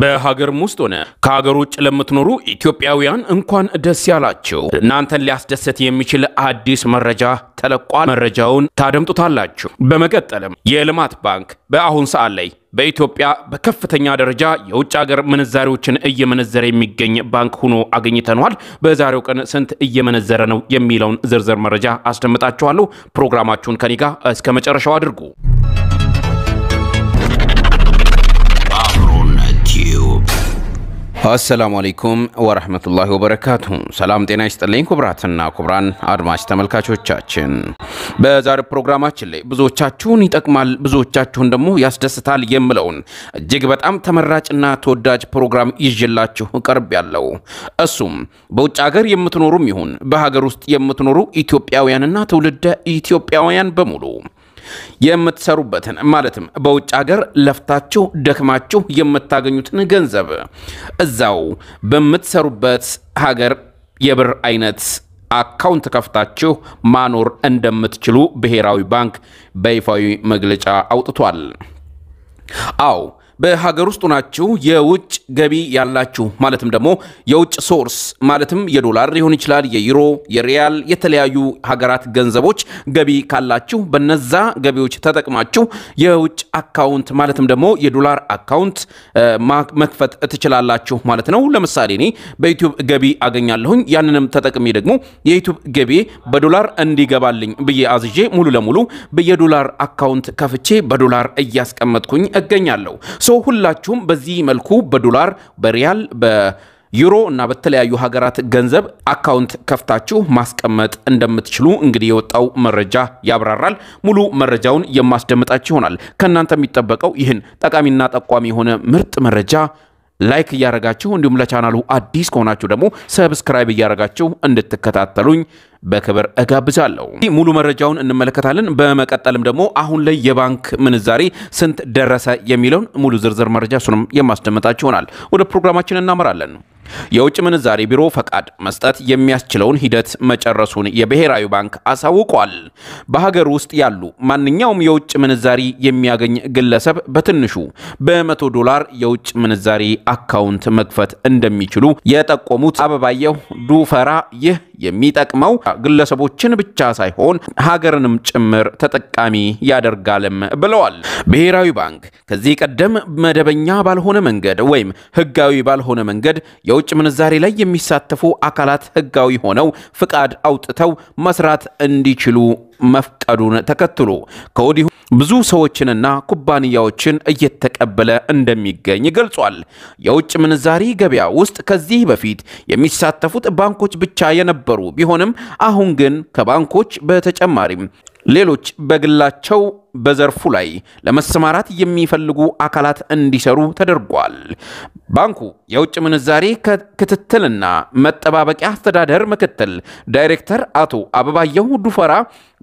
በሀገርም ውስጥ ሆነ ከሀገር ውጭ ለምትኖሩ ኢትዮጵያውያን እንኳን ደስ ያላችሁ። እናንተን ሊያስደሰት የሚችል አዲስ መረጃ ተለቋል። መረጃውን ታደምጡታላችሁ። በመቀጠልም የልማት ባንክ በአሁን ሰዓት ላይ በኢትዮጵያ በከፍተኛ ደረጃ የውጭ ሀገር ምንዛሪዎችን እየመነዘረ የሚገኝ ባንክ ሆኖ አግኝተነዋል። በዛሬው ቀን ስንት እየመነዘረ ነው የሚለውን ዝርዝር መረጃ አስደምጣችኋለሁ። ፕሮግራማችሁን ከኔ ጋር እስከ መጨረሻው አድርጉ። አሰላሙ አለይኩም ወረህመቱላሂ ወበረካቱ። ሰላም ጤና ይስጥልኝ ክቡራትና ክቡራን አድማጭ ተመልካቾቻችን በዛሬ ፕሮግራማችን ላይ ብዙዎቻችሁን ይጠቅማል፣ ብዙዎቻችሁን ደግሞ ያስደስታል የምለውን እጅግ በጣም ተመራጭና ተወዳጅ ፕሮግራም ይዤላችሁ ቀርብ ያለው እሱም በውጭ ሀገር የምትኖሩም ይሁን በሀገር ውስጥ የምትኖሩ ኢትዮጵያውያንና ትውልደ ኢትዮጵያውያን በሙሉ የምትሰሩበትን ማለትም በውጭ ሀገር ለፍታችሁ ደክማችሁ የምታገኙትን ገንዘብ እዛው በምትሰሩበት ሀገር የብር አይነት አካውንት ከፍታችሁ ማኖር እንደምትችሉ ብሔራዊ ባንክ በይፋዊ መግለጫ አውጥቷል። አዎ በሀገር ውስጥ ሆናችሁ የውጭ ገቢ ያላችሁ ማለትም ደግሞ የውጭ ሶርስ ማለትም የዶላር ሊሆን ይችላል፣ የዩሮ፣ የሪያል፣ የተለያዩ ሀገራት ገንዘቦች ገቢ ካላችሁ በነዛ ገቢዎች ተጠቅማችሁ የውጭ አካውንት ማለትም ደግሞ የዶላር አካውንት መክፈት ትችላላችሁ ማለት ነው። ለምሳሌ እኔ በዩቱብ ገቢ አገኛለሁኝ። ያንንም ተጠቅሜ ደግሞ የዩቱብ ገቢ በዶላር እንዲገባልኝ ብዬ አዝዤ ሙሉ ለሙሉ የዶላር አካውንት ከፍቼ በዶላር እያስቀመጥኩኝ እገኛለሁ። ሁላችሁም በዚህ መልኩ በዶላር በሪያል ዩሮ እና በተለያዩ ሀገራት ገንዘብ አካውንት ከፍታችሁ ማስቀመጥ እንደምትችሉ እንግዲህ የወጣው መረጃ ያብራራል። ሙሉ መረጃውን የማስደምጣችሁ ይሆናል። ከእናንተ የሚጠበቀው ይህን ጠቃሚና ጠቋሚ የሆነ ምርጥ መረጃ ላይክ እያረጋችሁ እንዲሁም ለቻናሉ አዲስ ከሆናችሁ ደግሞ ሰብስክራይብ እያረጋችሁ እንድትከታተሉኝ በክብር እጋብዛለሁ። ሙሉ መረጃውን እንመለከታለን። በመቀጠልም ደግሞ አሁን ላይ የባንክ ምንዛሬ ስንት ደረሰ የሚለውን ሙሉ ዝርዝር መረጃ እሱንም የማስደመጣችሁ ይሆናል። ወደ ፕሮግራማችን እናመራለን። የውጭ ምንዛሬ ቢሮ ፈቃድ መስጠት የሚያስችለውን ሂደት መጨረሱን የብሔራዊ ባንክ አሳውቋል። በሀገር ውስጥ ያሉ ማንኛውም የውጭ ምንዛሪ የሚያገኝ ግለሰብ በትንሹ በመቶ ዶላር የውጭ ምንዛሪ አካውንት መክፈት እንደሚችሉ የጠቆሙት አበባየሁ ዱፈራ ይህ የሚጠቅመው ግለሰቦችን ብቻ ሳይሆን ሀገርንም ጭምር ተጠቃሚ ያደርጋልም ብለዋል። ብሔራዊ ባንክ ከዚህ ቀደም መደበኛ ባልሆነ መንገድ ወይም ሕጋዊ ባልሆነ መንገድ የውጭ ምንዛሬ ላይ የሚሳተፉ አካላት ህጋዊ ሆነው ፍቃድ አውጥተው መስራት እንዲችሉ መፍቀዱን ተከትሎ ከወዲሁ ብዙ ሰዎችንና ኩባንያዎችን እየተቀበለ እንደሚገኝ ገልጿል። የውጭ ምንዛሪ ገበያ ውስጥ ከዚህ በፊት የሚሳተፉት ባንኮች ብቻ የነበሩ ቢሆንም አሁን ግን ከባንኮች በተጨማሪም ሌሎች በግላቸው በዘርፉ ላይ ለመሰማራት የሚፈልጉ አካላት እንዲሰሩ ተደርጓል። ባንኩ የውጭ ምንዛሬ ክትትልና መጠባበቂያ አስተዳደር ምክትል ዳይሬክተር አቶ አበባየሁ ዱፈራ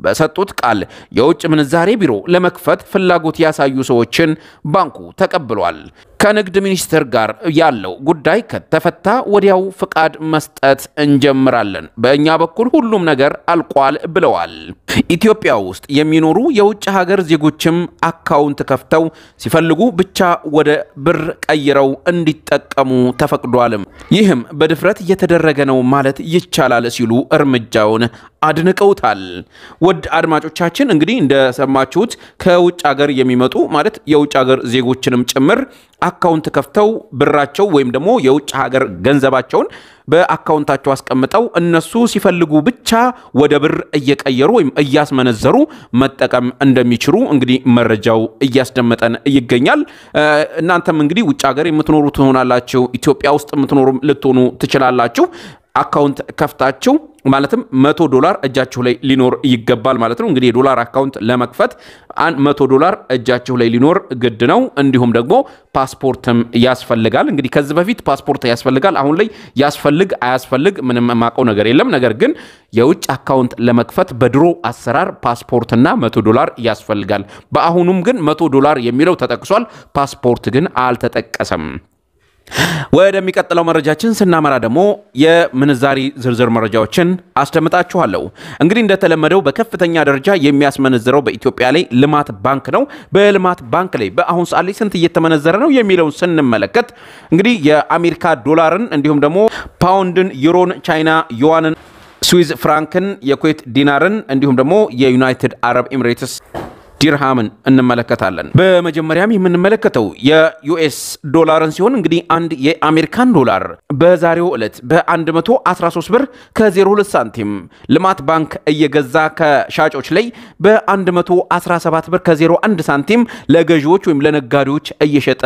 በሰጡት ቃል የውጭ ምንዛሬ ቢሮ ለመክፈት ፍላጎት ያሳዩ ሰዎችን ባንኩ ተቀብሏል። ከንግድ ሚኒስቴር ጋር ያለው ጉዳይ ከተፈታ ወዲያው ፍቃድ መስጠት እንጀምራለን። በእኛ በኩል ሁሉም ነገር አልቋል ብለዋል። ኢትዮጵያ ውስጥ የሚኖሩ የውጭ ሀገር የሀገር ዜጎችም አካውንት ከፍተው ሲፈልጉ ብቻ ወደ ብር ቀይረው እንዲጠቀሙ ተፈቅዷልም። ይህም በድፍረት እየተደረገ ነው ማለት ይቻላል ሲሉ እርምጃውን አድንቀውታል። ወድ አድማጮቻችን እንግዲህ እንደሰማችሁት ከውጭ ሀገር የሚመጡ ማለት የውጭ ሀገር ዜጎችንም ጭምር አካውንት ከፍተው ብራቸው ወይም ደግሞ የውጭ ሀገር ገንዘባቸውን በአካውንታቸው አስቀምጠው እነሱ ሲፈልጉ ብቻ ወደ ብር እየቀየሩ ወይም እያስመነዘሩ መጠቀም እንደሚችሉ እንግዲህ መረጃው እያስደመጠን ይገኛል። እናንተም እንግዲህ ውጭ ሀገር የምትኖሩ ትሆናላችሁ፣ ኢትዮጵያ ውስጥ የምትኖሩ ልትሆኑ ትችላላችሁ። አካውንት ከፍታችሁ ማለትም መቶ ዶላር እጃችሁ ላይ ሊኖር ይገባል ማለት ነው። እንግዲህ የዶላር አካውንት ለመክፈት መቶ ዶላር እጃችሁ ላይ ሊኖር ግድ ነው። እንዲሁም ደግሞ ፓስፖርትም ያስፈልጋል። እንግዲህ ከዚህ በፊት ፓስፖርት ያስፈልጋል። አሁን ላይ ያስፈልግ አያስፈልግ ምንም የማውቀው ነገር የለም። ነገር ግን የውጭ አካውንት ለመክፈት በድሮ አሰራር ፓስፖርትና መቶ ዶላር ያስፈልጋል። በአሁኑም ግን መቶ ዶላር የሚለው ተጠቅሷል። ፓስፖርት ግን አልተጠቀሰም። ወደሚቀጥለው መረጃችን ስናመራ ደግሞ የምንዛሪ ዝርዝር መረጃዎችን አስደምጣችኋለሁ። እንግዲህ እንደተለመደው በከፍተኛ ደረጃ የሚያስመነዝረው በኢትዮጵያ ላይ ልማት ባንክ ነው። በልማት ባንክ ላይ በአሁን ሰዓት ላይ ስንት እየተመነዘረ ነው የሚለውን ስንመለከት እንግዲህ የአሜሪካ ዶላርን እንዲሁም ደግሞ ፓውንድን፣ ዩሮን፣ ቻይና ዩዋንን፣ ስዊዝ ፍራንክን፣ የኩዌት ዲናርን እንዲሁም ደግሞ የዩናይትድ አረብ ኤምሬትስ ዲርሃምን እንመለከታለን። በመጀመሪያም የምንመለከተው የዩኤስ ዶላርን ሲሆን እንግዲህ አንድ የአሜሪካን ዶላር በዛሬው ዕለት በ113 ብር ከ02 ሳንቲም ልማት ባንክ እየገዛ ከሻጮች ላይ በ117 ብር ከ01 ሳንቲም ለገዢዎች ወይም ለነጋዴዎች እየሸጠ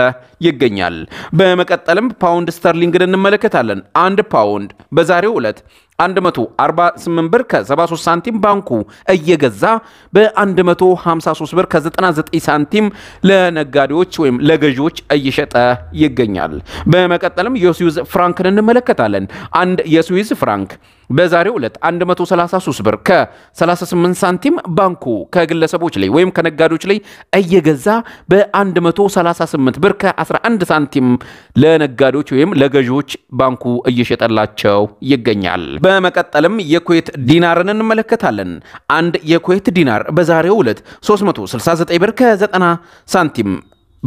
ይገኛል። በመቀጠልም ፓውንድ ስተርሊንግን እንመለከታለን። አንድ ፓውንድ በዛሬው ዕለት 148 ብር ከ73 ሳንቲም ባንኩ እየገዛ በ153 ብር ከ99 ሳንቲም ለነጋዴዎች ወይም ለገዢዎች እየሸጠ ይገኛል። በመቀጠልም የስዊዝ ፍራንክን እንመለከታለን። አንድ የስዊዝ ፍራንክ በዛሬው ዕለት 133 ብር ከ38 ሳንቲም ባንኩ ከግለሰቦች ላይ ወይም ከነጋዴዎች ላይ እየገዛ በ138 ብር ከ11 ሳንቲም ለነጋዴዎች ወይም ለገዢዎች ባንኩ እየሸጠላቸው ይገኛል። በመቀጠልም የኩዌት ዲናርን እንመለከታለን። አንድ የኩዌት ዲናር በዛሬው ዕለት 369 ብር ከ90 ሳንቲም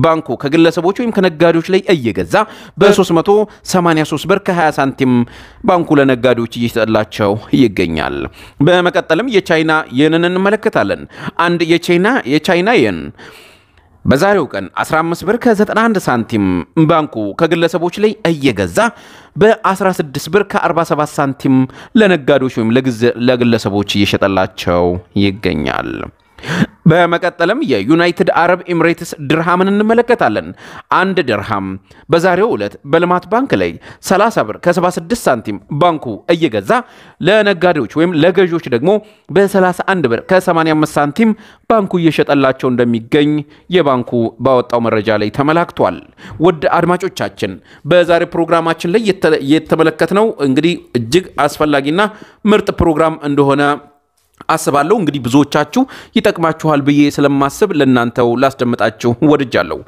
ባንኩ ከግለሰቦች ወይም ከነጋዴዎች ላይ እየገዛ በ383 ብር ከ20 ሳንቲም ባንኩ ለነጋዴዎች እየሸጠላቸው ይገኛል። በመቀጠልም የቻይና የንን እንመለከታለን። አንድ የቻይና የቻይና የን በዛሬው ቀን 15 ብር ከ91 ሳንቲም ባንኩ ከግለሰቦች ላይ እየገዛ በ16 ብር ከ47 ሳንቲም ለነጋዴዎች ወይም ለግለሰቦች እየሸጠላቸው ይገኛል። በመቀጠልም የዩናይትድ አረብ ኤምሬትስ ድርሃምን እንመለከታለን። አንድ ድርሃም በዛሬው ዕለት በልማት ባንክ ላይ 30 ብር ከ76 ሳንቲም ባንኩ እየገዛ ለነጋዴዎች ወይም ለገዢዎች ደግሞ በ31 ብር ከ85 ሳንቲም ባንኩ እየሸጠላቸው እንደሚገኝ የባንኩ ባወጣው መረጃ ላይ ተመላክቷል። ውድ አድማጮቻችን በዛሬ ፕሮግራማችን ላይ የተመለከትነው እንግዲህ እጅግ አስፈላጊና ምርጥ ፕሮግራም እንደሆነ አስባለሁ እንግዲህ ብዙዎቻችሁ ይጠቅማችኋል ብዬ ስለማስብ ለእናንተው ላስደምጣችሁ ወድጃለሁ።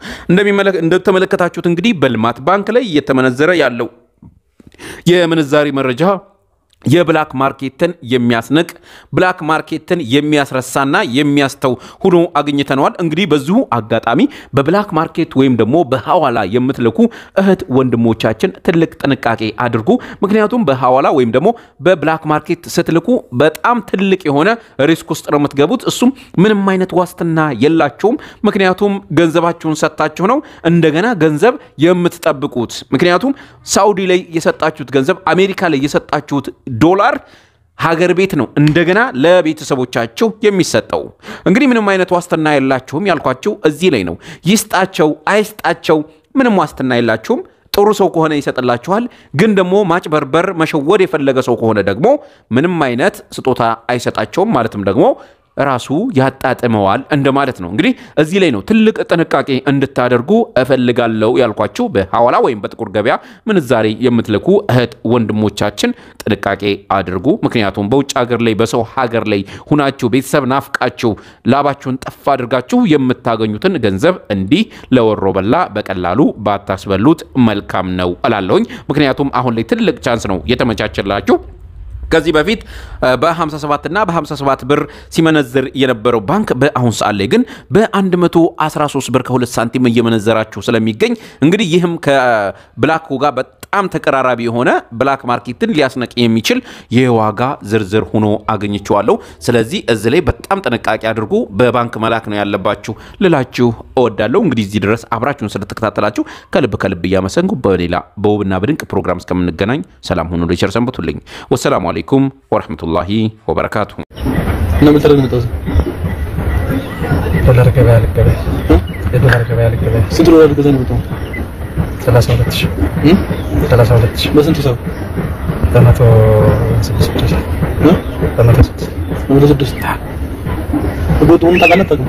እንደተመለከታችሁት እንግዲህ በልማት ባንክ ላይ እየተመነዘረ ያለው የምንዛሬ መረጃ የብላክ ማርኬትን የሚያስንቅ ብላክ ማርኬትን የሚያስረሳና የሚያስተው ሆኖ አግኝተነዋል። እንግዲህ በዚሁ አጋጣሚ በብላክ ማርኬት ወይም ደግሞ በሐዋላ የምትልኩ እህት ወንድሞቻችን ትልቅ ጥንቃቄ አድርጉ። ምክንያቱም በሐዋላ ወይም ደግሞ በብላክ ማርኬት ስትልኩ በጣም ትልቅ የሆነ ሪስክ ውስጥ ነው የምትገቡት። እሱም ምንም አይነት ዋስትና የላችሁም። ምክንያቱም ገንዘባችሁን ሰጥታችሁ ነው እንደገና ገንዘብ የምትጠብቁት። ምክንያቱም ሳውዲ ላይ የሰጣችሁት ገንዘብ አሜሪካ ላይ የሰጣችሁት ዶላር ሀገር ቤት ነው እንደገና ለቤተሰቦቻቸው የሚሰጠው። እንግዲህ ምንም አይነት ዋስትና የላችሁም ያልኳችሁ እዚህ ላይ ነው። ይስጣቸው አይስጣቸው ምንም ዋስትና የላችሁም። ጥሩ ሰው ከሆነ ይሰጥላችኋል። ግን ደግሞ ማጭበርበር፣ መሸወድ የፈለገ ሰው ከሆነ ደግሞ ምንም አይነት ስጦታ አይሰጣቸውም። ማለትም ደግሞ ራሱ ያጣጥመዋል እንደማለት ነው። እንግዲህ እዚህ ላይ ነው ትልቅ ጥንቃቄ እንድታደርጉ እፈልጋለሁ ያልኳችሁ። በሐዋላ ወይም በጥቁር ገበያ ምንዛሬ የምትልኩ እህት ወንድሞቻችን ጥንቃቄ አድርጉ። ምክንያቱም በውጭ ሀገር ላይ በሰው ሀገር ላይ ሁናችሁ ቤተሰብ ናፍቃችሁ ላባችሁን ጠፍ አድርጋችሁ የምታገኙትን ገንዘብ እንዲህ ለወሮ በላ በቀላሉ ባታስበሉት መልካም ነው እላለሁኝ። ምክንያቱም አሁን ላይ ትልቅ ቻንስ ነው የተመቻቸላችሁ። ከዚህ በፊት በ57 እና በ57 ብር ሲመነዝር የነበረው ባንክ በአሁን ሰዓት ላይ ግን በ113 ብር ከ2 ሳንቲም እየመነዘራችሁ ስለሚገኝ እንግዲህ ይህም ከብላኩ ጋር በጣም ተቀራራቢ የሆነ ብላክ ማርኬትን ሊያስነቅ የሚችል የዋጋ ዝርዝር ሆኖ አገኝቸዋለሁ። ስለዚህ እዚህ ላይ በጣም ጥንቃቄ አድርጉ። በባንክ መላክ ነው ያለባችሁ ልላችሁ እወዳለሁ። እንግዲህ እዚህ ድረስ አብራችሁን ስለተከታተላችሁ ከልብ ከልብ እያመሰንጉ በሌላ በውብና በድንቅ ፕሮግራም እስከምንገናኝ ሰላም ሁኑ። ቸር ሰንብቱልኝ። ወሰላሙ عليكم ورحمة الله وبركاته أنا مثلا متوسط دولار كبير كبير دولار كبير كبير سنت دولار كذا نبتون ثلاثة ولتش ثلاثة ولتش بس أنتوا سوا ثلاثة سدس بس ثلاثة سدس ثلاثة سدس بوتون تكنا تكم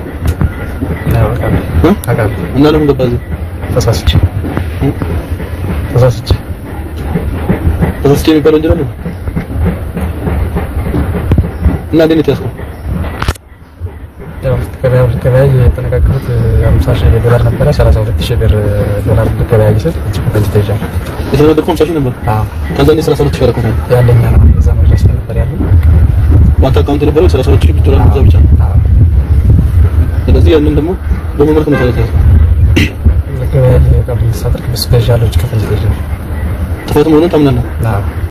لا أكمل أكمل أنا لم تبازي ተሳስቼ ተሳስቼ ተሳስቼ የሚባለው እንጀራ ነው እና እንዴት ነው ያስኩት? ያው ገበያ የተነጋገሩት አምሳ ሺህ ዶላር ነበረ። ሰላሳ ሺህ ብር ዶላር ገበያይ ስል በእጅ ተይዣለሁ። የተደረገው አምሳ ሺህ ነበር። አዎ ከዛ እኔ ሰላሳ ሺህ ረኩት ነው ያለኛ ነው። እዛ መድረስ ነበር ያለው ባንክ አካውንት የነበረው ሰላሳ ሺህ ዶላር ብቻ ብቻ። ስለዚህ ያንን ደግሞ በመመልክ ነው ተለተለ ገበያይ ቀብሪ ሳጥርክ ብስ ገዣለች ከፈንጅ ተፈትሞ ነው ታምናለህ? አዎ